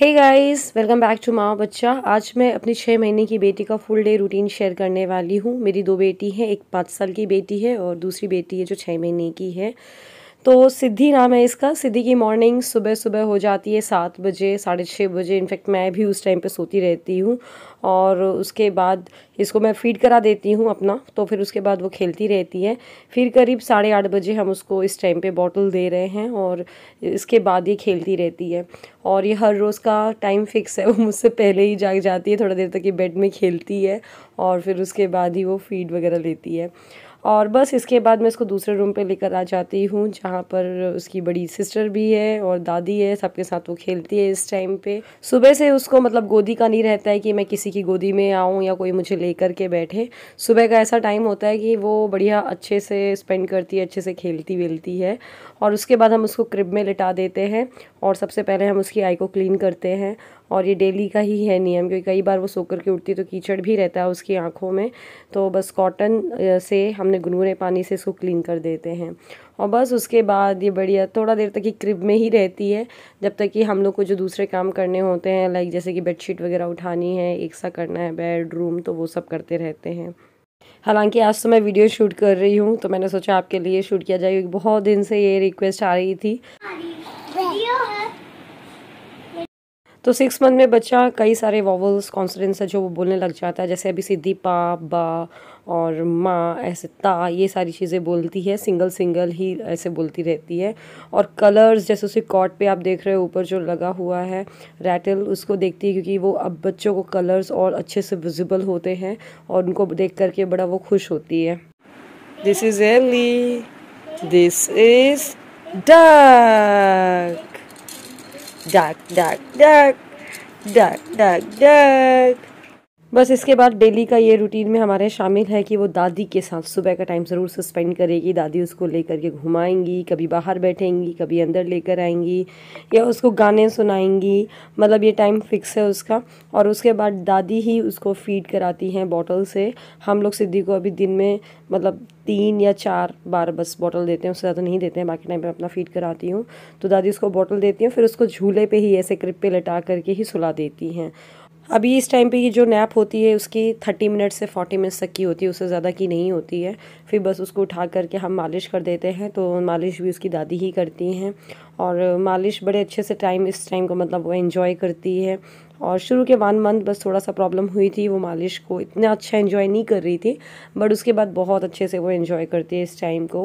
Hey guys welcome back to माँ बच्चा आज मैं अपनी छः महीने की बेटी का फुल डे रूटीन शेयर करने वाली हूँ मेरी दो बेटी हैं एक पाँच साल की बेटी है और दूसरी बेटी है जो छः महीने की है तो सिद्धि नाम है इसका सिद्धि की मॉर्निंग सुबह सुबह हो जाती है सात बजे साढ़े छः बजे इनफैक्ट मैं भी उस टाइम पे सोती रहती हूँ और उसके बाद इसको मैं फीड करा देती हूँ अपना तो फिर उसके बाद वो खेलती रहती है फिर करीब साढ़े आठ बजे हम उसको इस टाइम पे बॉटल दे रहे हैं और इसके बाद ये खेलती रहती है और ये हर रोज़ का टाइम फिक्स है वो मुझसे पहले ही जाग जाती है थोड़ा देर तक ये बेड में खेलती है और फिर उसके बाद ही वो फीड वगैरह लेती है और बस इसके बाद मैं इसको दूसरे रूम पे लेकर आ जाती हूँ जहाँ पर उसकी बड़ी सिस्टर भी है और दादी है सबके साथ वो खेलती है इस टाइम पे सुबह से उसको मतलब गोदी का नहीं रहता है कि मैं किसी की गोदी में आऊँ या कोई मुझे ले के बैठे सुबह का ऐसा टाइम होता है कि वो बढ़िया अच्छे से स्पेंड करती है अच्छे से खेलती वेलती है और उसके बाद हम उसको क्रिब में लिटा देते हैं और सबसे पहले हम उसकी आई को क्लीन करते हैं और ये डेली का ही है नियम क्योंकि कई बार वो सो के उठती तो कीचड़ भी रहता है उसकी आँखों में तो बस कॉटन से हमने गुनगुने पानी से इसको क्लीन कर देते हैं और बस उसके बाद ये बढ़िया थोड़ा देर तक ये क्रिब में ही रहती है जब तक कि हम लोग को जो दूसरे काम करने होते हैं लाइक जैसे कि बेडशीट वगैरह उठानी है एक सा करना है बेड रूम तो वो सब करते रहते हैं हालांकि आज तो मैं वीडियो शूट कर रही हूँ तो मैंने सोचा आपके लिए शूट किया जाए बहुत दिन से ये रिक्वेस्ट आ रही थी तो सिक्स मंथ में बच्चा कई सारे वॉवल्स कॉन्सडेंस है जो वो बोलने लग जाता है जैसे अभी सीधी पा बा और माँ ऐसे ता ये सारी चीज़ें बोलती है सिंगल सिंगल ही ऐसे बोलती रहती है और कलर्स जैसे उसे कॉट पे आप देख रहे हो ऊपर जो लगा हुआ है रैटल उसको देखती है क्योंकि वो अब बच्चों को कलर्स और अच्छे से विजिबल होते हैं और उनको देख करके बड़ा वो खुश होती है this is Ellie this is the duck, duck, duck, duck, duck, duck. बस इसके बाद डेली का ये रूटीन में हमारे शामिल है कि वो दादी के साथ सुबह का टाइम ज़रूर सस्पेंड करेगी दादी उसको लेकर के घुमाएंगी कभी बाहर बैठेंगी कभी अंदर लेकर आएंगी या उसको गाने सुनाएंगी मतलब ये टाइम फिक्स है उसका और उसके बाद दादी ही उसको फीड कराती हैं बॉटल से हम लोग सिद्धि को अभी दिन में मतलब तीन या चार बार बस बॉटल देते हैं उससे ज़्यादा नहीं देते हैं बाकी टाइम पर अपना फीड कराती हूँ तो दादी उसको बॉटल देती हैं फिर उसको झूले पर ही ऐसे क्रिप पर लटा करके ही सुला देती हैं अभी इस टाइम पे ये जो नैप होती है उसकी थर्टी मिनट से फोर्टी मिनट्स तक की होती है उससे ज़्यादा की नहीं होती है फिर बस उसको उठा करके हम मालिश कर देते हैं तो मालिश भी उसकी दादी ही करती हैं और मालिश बड़े अच्छे से टाइम इस टाइम को मतलब वो इन्जॉय करती है और शुरू के वन मंथ बस थोड़ा सा प्रॉब्लम हुई थी वो मालिश को इतना अच्छा इन्जॉय नहीं कर रही थी बट उसके बाद बहुत अच्छे से वो इन्जॉय करती है इस टाइम को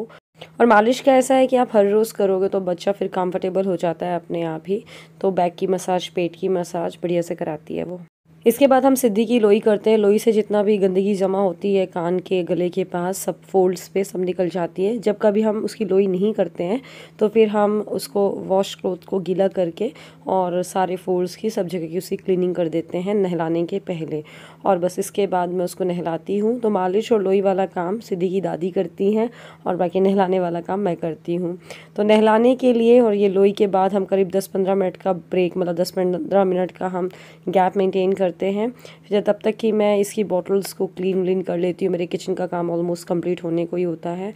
और मालिश का ऐसा है कि आप हर रोज़ करोगे तो बच्चा फिर कंफर्टेबल हो जाता है अपने आप ही तो बैक की मसाज पेट की मसाज बढ़िया से कराती है वो इसके बाद हम सिद्धि की लोई करते हैं लोई से जितना भी गंदगी जमा होती है कान के गले के पास सब फोल्ड्स पे सब निकल जाती है जब कभी हम उसकी लोई नहीं करते हैं तो फिर हम उसको वॉश क्लोथ को गीला करके और सारे फोल्ड्स की सब जगह की उसकी क्लीनिंग कर देते हैं नहलाने के पहले और बस इसके बाद मैं उसको नहलाती हूँ तो मालिश और लोई वाला काम सिद्धि की दादी करती हैं और बाकी नहलाने वाला काम मैं करती हूँ तो नहलाने के लिए और ये लोई के बाद हम करीब दस पंद्रह मिनट का ब्रेक मतलब दस पंद्रह मिनट का हम गैप मेंटेन करते करते हैं फिर तब तक कि मैं इसकी बॉटल्स को क्लीन व्लीन कर लेती हूँ मेरे किचन का काम ऑलमोस्ट कंप्लीट होने को ही होता है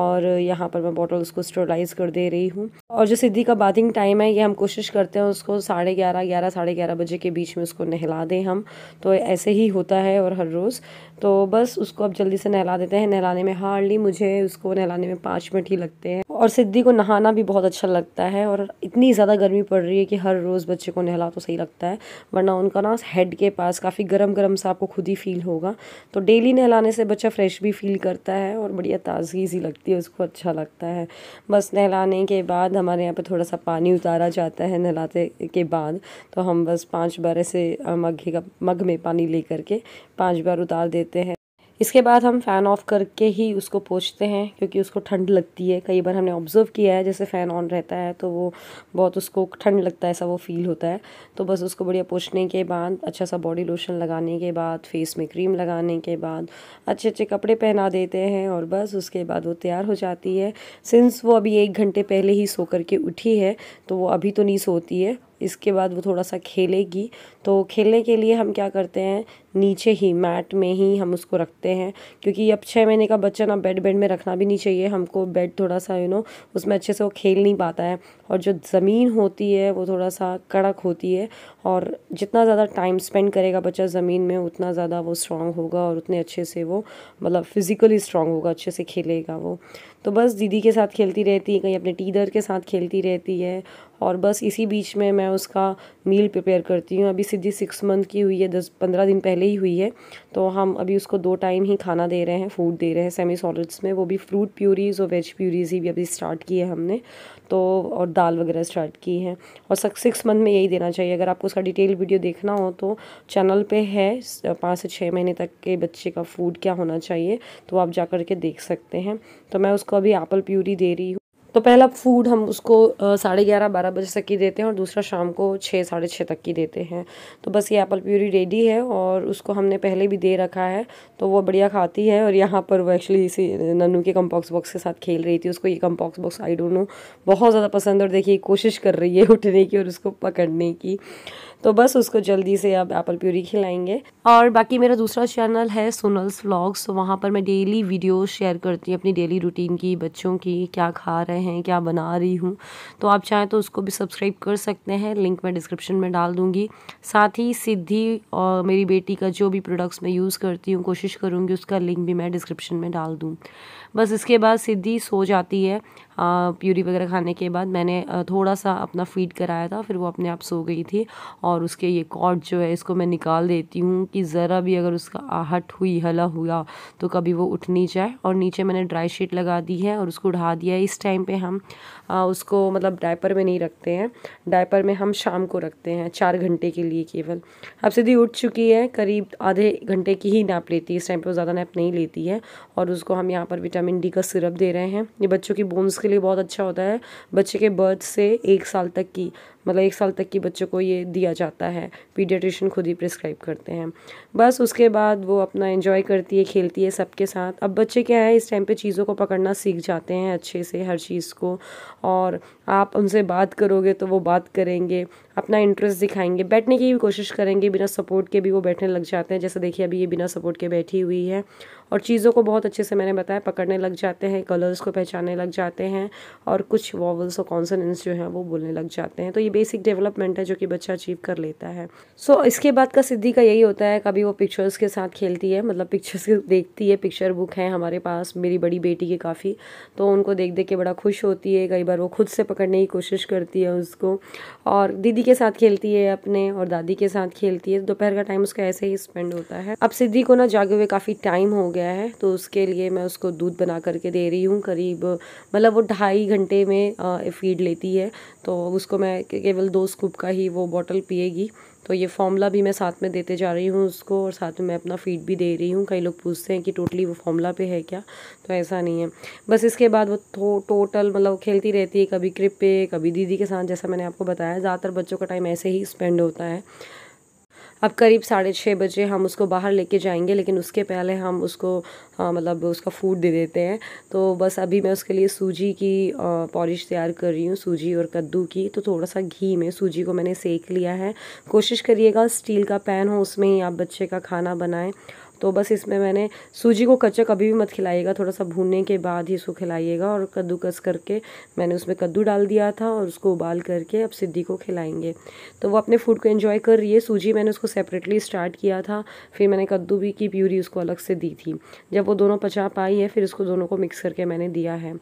और यहाँ पर मैं बॉटल्स को स्टरलाइज कर दे रही हूँ और जो सिद्धि का बाथिंग टाइम है ये हम कोशिश करते हैं उसको साढ़े ग्यारह ग्यारह साढ़े ग्यारह बजे के बीच में उसको नहला दें हम तो ऐसे ही होता है और हर रोज़ तो बस उसको अब जल्दी से नहला देते हैं नहलाने में हार्डली मुझे उसको नहलाने में पाँच मिनट ही लगते हैं और सिद्धि को नहाना भी बहुत अच्छा लगता है और इतनी ज़्यादा गर्मी पड़ रही है कि हर रोज़ बच्चे को नहला तो सही लगता है वरना उनका ना हेड के पास काफ़ी गर्म गर्म सा आपको खुद ही फील होगा तो डेली नहलाने से बच्चा फ्रेश भी फील करता है और बढ़िया ताजगी सी लगती है उसको अच्छा लगता है बस नहलाने के बाद हमारे यहाँ पे थोड़ा सा पानी उतारा जाता है नहलाते के बाद तो हम बस पांच बार ऐसे मग्घे का मग में पानी ले करके पांच बार उतार देते हैं इसके बाद हम फ़ैन ऑफ़ करके ही उसको पोछते हैं क्योंकि उसको ठंड लगती है कई बार हमने ऑब्ज़र्व किया है जैसे फ़ैन ऑन रहता है तो वो बहुत उसको ठंड लगता है ऐसा वो फील होता है तो बस उसको बढ़िया पोछने के बाद अच्छा सा बॉडी लोशन लगाने के बाद फेस में क्रीम लगाने के बाद अच्छे अच्छे कपड़े पहना देते हैं और बस उसके बाद वो तैयार हो जाती है सिंस वो अभी एक घंटे पहले ही सो करके उठी है तो वो अभी तो नहीं सोती है इसके बाद वो थोड़ा सा खेलेगी तो खेलने के लिए हम क्या करते हैं नीचे ही मैट में ही हम उसको रखते हैं क्योंकि अब छः महीने का बच्चा ना बेड बेड में रखना भी नहीं चाहिए हमको बेड थोड़ा सा यू नो उसमें अच्छे से वो खेल नहीं पाता है और जो ज़मीन होती है वो थोड़ा सा कड़क होती है और जितना ज़्यादा टाइम स्पेंड करेगा बच्चा ज़मीन में उतना ज़्यादा वो स्ट्रांग होगा और उतने अच्छे से वो मतलब फिज़िकली स्ट्रांग होगा अच्छे से खेलेगा वो तो बस दीदी के साथ खेलती रहती है कहीं अपने टीदर के साथ खेलती रहती है और बस इसी बीच में मैं उसका मील प्रिपेयर करती हूँ अभी सीधी सिक्स मंथ की हुई है दस पंद्रह दिन पहले पहले ही हुई है तो हम अभी उसको दो टाइम ही खाना दे रहे हैं फूड दे रहे हैं सेमी सॉलिड्स में वो भी फ्रूट प्यूरीज़ और वेज प्यूरीज़ ही भी अभी स्टार्ट की है हमने तो और दाल वगैरह स्टार्ट की है और सक सिक्स मंथ में यही देना चाहिए अगर आपको उसका डिटेल वीडियो देखना हो तो चैनल पर है पाँच से छः महीने तक के बच्चे का फूड क्या होना चाहिए तो आप जा कर के देख सकते हैं तो मैं उसको अभी एप्पल प्यूरी दे रही हूँ तो पहला फूड हम उसको साढ़े ग्यारह बारह बजे तक की देते हैं और दूसरा शाम को छः साढ़े छः तक की देते हैं तो बस ये एप्पल प्यूरी रेडी है और उसको हमने पहले भी दे रखा है तो वो बढ़िया खाती है और यहाँ पर वो एक्चुअली इसी नन्नू के कम्पॉक्स बॉक्स के साथ खेल रही थी उसको ये कम्पॉक्स बॉक्स आई डोंट नो बहुत ज़्यादा पसंद और देखिए कोशिश कर रही है उठने की और उसको पकड़ने की तो बस उसको जल्दी से आप एप्पल प्यूरी खिलाएंगे और बाकी मेरा दूसरा चैनल है सोनल्स व्लॉग्स तो वहाँ पर मैं डेली वीडियो शेयर करती हूँ अपनी डेली रूटीन की बच्चों की क्या खा रहे हैं क्या बना रही हूँ तो आप चाहें तो उसको भी सब्सक्राइब कर सकते हैं लिंक मैं डिस्क्रिप्शन में डाल दूँगी साथ ही सिद्धि और मेरी बेटी का जो भी प्रोडक्ट्स मैं यूज़ करती हूँ कोशिश करूँगी उसका लिंक भी मैं डिस्क्रिप्शन में डाल दूँ बस इसके बाद सिद्धि सो जाती है प्यूरी वगैरह खाने के बाद मैंने थोड़ा सा अपना फीड कराया था फिर वो अपने आप सो गई थी और उसके ये कॉट जो है इसको मैं निकाल देती हूँ कि ज़रा भी अगर उसका आहट हुई हला हुआ तो कभी वो उठ नहीं जाए और नीचे मैंने ड्राई शीट लगा दी है और उसको उठा दिया है इस टाइम पर हम आ, उसको मतलब डायपर में नहीं रखते हैं डायपर में हम शाम को रखते हैं चार घंटे के लिए केवल अब सीधी उठ चुकी है करीब आधे घंटे की ही नैप लेती है इस टाइम पर वो ज़्यादा नैप नहीं लेती है और उसको हम यहाँ पर विटामिन विटामिन डी का सिरप दे रहे हैं ये बच्चों की बोन्स के लिए बहुत अच्छा होता है बच्चे के बर्थ से एक साल तक की मतलब एक साल तक की बच्चों को ये दिया जाता है पीडियाट्रिशन खुद ही प्रिस्क्राइब करते हैं बस उसके बाद वो अपना इन्जॉय करती है खेलती है सबके साथ अब बच्चे क्या है इस टाइम पे चीज़ों को पकड़ना सीख जाते हैं अच्छे से हर चीज़ को और आप उनसे बात करोगे तो वो बात करेंगे अपना इंटरेस्ट दिखाएंगे बैठने की भी कोशिश करेंगे बिना सपोर्ट के भी वो बैठने लग जाते हैं जैसे देखिए अभी ये बिना सपोर्ट के बैठी हुई है और चीज़ों को बहुत अच्छे से मैंने बताया पकड़ने लग जाते हैं कलर्स को पहचानने लग जाते हैं और कुछ वॉवल्स और कॉन्सनेंस जो हैं वो बोलने लग जाते हैं तो ये बेसिक डेवलपमेंट है जो कि बच्चा अचीव कर लेता है सो so, इसके बाद का सिद्धि का यही होता है कभी वो पिक्चर्स के साथ खेलती है मतलब पिक्चर्स देखती है पिक्चर बुक है हमारे पास मेरी बड़ी बेटी के काफ़ी तो उनको देख देख के बड़ा खुश होती है कई बार वो खुद से पकड़ने की कोशिश करती है उसको और दीदी के साथ खेलती है अपने और दादी के साथ खेलती है तो दोपहर का टाइम उसका ऐसे ही स्पेंड होता है अब सिद्धि को ना जागे हुए काफ़ी टाइम हो गया है तो उसके लिए मैं उसको दूध बना करके दे रही हूँ करीब मतलब वो ढाई घंटे में फीड लेती है तो उसको मैं केवल दो स्कूप का ही वो बॉटल पिएगी तो ये फॉर्मूला भी मैं साथ में देते जा रही हूँ उसको और साथ में मैं अपना फीड भी दे रही हूँ कई लोग पूछते हैं कि टोटली वो फॉर्मूला पे है क्या तो ऐसा नहीं है बस इसके बाद वो तो, टोटल मतलब खेलती रहती है कभी क्रिप पे कभी दीदी के साथ जैसा मैंने आपको बताया ज़्यादातर बच्चों का टाइम ऐसे ही स्पेंड होता है अब करीब साढ़े छः बजे हम उसको बाहर लेके जाएंगे लेकिन उसके पहले हम उसको हाँ, मतलब उसका फूड दे देते हैं तो बस अभी मैं उसके लिए सूजी की पॉलिश तैयार कर रही हूँ सूजी और कद्दू की तो थोड़ा सा घी में सूजी को मैंने सेक लिया है कोशिश करिएगा स्टील का पैन हो उसमें ही आप बच्चे का खाना बनाएँ तो बस इसमें मैंने सूजी को कच्चा कभी भी मत खिलाइएगा थोड़ा सा भूनने के बाद ही इसको खिलाइएगा और कद्दूकस करके मैंने उसमें कद्दू डाल दिया था और उसको उबाल करके अब सिद्धि को खिलाएंगे तो वो अपने फूड को एंजॉय कर रही है सूजी मैंने उसको सेपरेटली स्टार्ट किया था फिर मैंने कद्दू भी की प्यूरी उसको अलग से दी थी जब वो दोनों पचा पाई है फिर उसको दोनों को मिक्स करके मैंने दिया है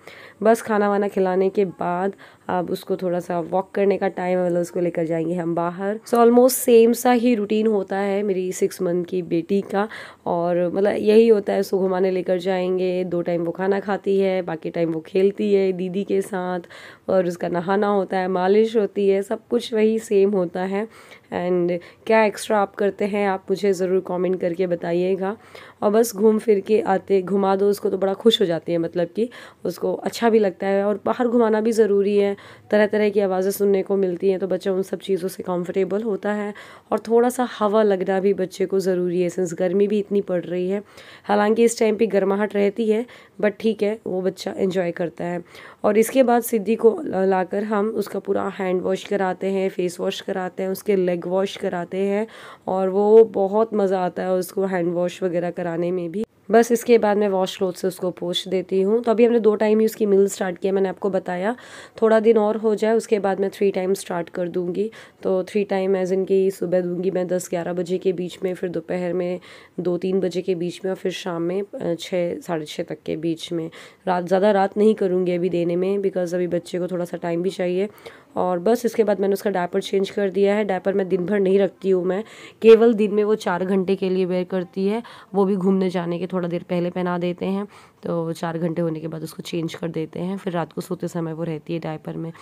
बस खाना वाना खिलाने के बाद अब उसको थोड़ा सा वॉक करने का टाइम है मतलब उसको लेकर जाएंगे हम बाहर सो ऑलमोस्ट सेम सा ही रूटीन होता है मेरी सिक्स मंथ की बेटी का और मतलब यही होता है उसको घुमाने लेकर जाएंगे दो टाइम वो खाना खाती है बाकी टाइम वो खेलती है दीदी के साथ और उसका नहाना होता है मालिश होती है सब कुछ वही सेम होता है एंड क्या एक्स्ट्रा आप करते हैं आप मुझे ज़रूर कमेंट करके बताइएगा और बस घूम फिर के आते घुमा दो उसको तो बड़ा खुश हो जाती है मतलब कि उसको अच्छा भी लगता है और बाहर घुमाना भी ज़रूरी है तरह तरह की आवाज़ें सुनने को मिलती हैं तो बच्चा उन सब चीज़ों से कम्फर्टेबल होता है और थोड़ा सा हवा लगना भी बच्चे को ज़रूरी है सिंस गर्मी भी इतनी पड़ रही है हालांकि इस टाइम पर गर्माहट रहती है बट ठीक है वो बच्चा इंजॉय करता है और इसके बाद सिद्धि को लाकर हम उसका पूरा हैंड वॉश कराते हैं फेस वॉश कराते हैं उसके लेग वॉश कराते हैं और वो बहुत मज़ा आता है उसको हैंड वॉश वगैरह कराने में भी बस इसके बाद मैं वॉश क्लोथ से उसको पोछ देती हूँ तो अभी हमने दो टाइम ही उसकी मिल स्टार्ट किया मैंने आपको बताया थोड़ा दिन और हो जाए उसके बाद मैं थ्री टाइम स्टार्ट कर दूँगी तो थ्री टाइम एज इन की सुबह दूँगी मैं दस ग्यारह बजे के बीच में फिर दोपहर में दो तीन बजे के बीच में और फिर शाम में छः साढ़े छः तक के बीच में रात ज़्यादा रात नहीं करूँगी अभी देने में बिकॉज़ अभी बच्चे को थोड़ा सा टाइम भी चाहिए और बस इसके बाद मैंने उसका डायपर चेंज कर दिया है डायपर मैं दिन भर नहीं रखती हूँ मैं केवल दिन में वो चार घंटे के लिए वेयर करती है वो भी घूमने जाने के थोड़ा देर पहले पहना देते हैं तो चार घंटे होने के बाद उसको चेंज कर देते हैं फिर रात को सोते समय वो रहती है डायपर में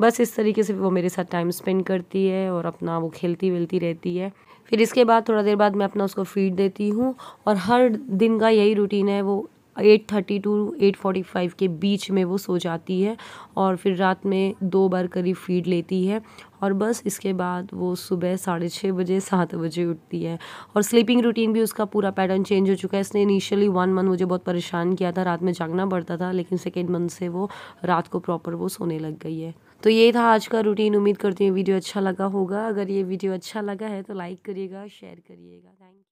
बस इस तरीके से वो मेरे साथ टाइम स्पेंड करती है और अपना वो खेलती वेलती रहती है फिर इसके बाद थोड़ा देर बाद मैं अपना उसको फीड देती हूँ और हर दिन का यही रूटीन है वो eight thirty to eight forty five के बीच में वो सो जाती है और फिर रात में दो बार करीब फीड लेती है और बस इसके बाद वो सुबह साढ़े छः बजे सात बजे उठती है और स्लीपिंग रूटीन भी उसका पूरा पैटर्न चेंज हो चुका है इसने इनिशियली वन मंथ मुझे बहुत परेशान किया था रात में जागना पड़ता था लेकिन सेकेंड मंथ से वो रात को प्रॉपर वो सोने लग गई है तो ये था आज का रूटीन उम्मीद करती हूँ वीडियो अच्छा लगा होगा अगर ये वीडियो अच्छा लगा है तो लाइक करिएगा शेयर करिएगा थैंक यू